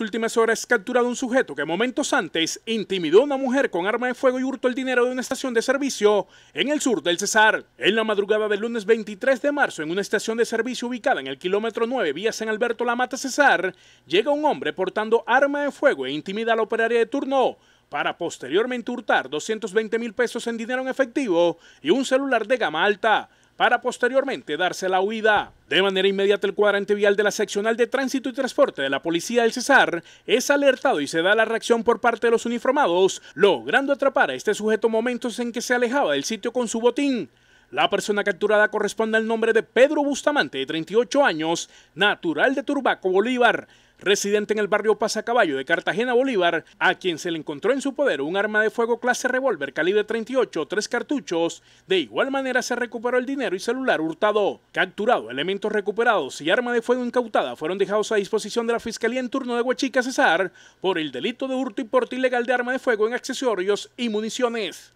últimas horas capturado un sujeto que momentos antes intimidó a una mujer con arma de fuego y hurtó el dinero de una estación de servicio en el sur del Cesar. En la madrugada del lunes 23 de marzo, en una estación de servicio ubicada en el kilómetro 9 vía San Alberto La Mata Cesar, llega un hombre portando arma de fuego e intimida a la operaria de turno para posteriormente hurtar 220 mil pesos en dinero en efectivo y un celular de gama alta para posteriormente darse la huida. De manera inmediata el cuadrante vial de la seccional de tránsito y transporte de la policía del Cesar es alertado y se da la reacción por parte de los uniformados, logrando atrapar a este sujeto momentos en que se alejaba del sitio con su botín. La persona capturada corresponde al nombre de Pedro Bustamante, de 38 años, natural de Turbaco, Bolívar, residente en el barrio Pasacaballo de Cartagena, Bolívar, a quien se le encontró en su poder un arma de fuego clase revólver calibre 38, tres cartuchos. De igual manera se recuperó el dinero y celular hurtado. Capturado, elementos recuperados y arma de fuego incautada fueron dejados a disposición de la Fiscalía en turno de Huachica Cesar por el delito de hurto y porte ilegal de arma de fuego en accesorios y municiones.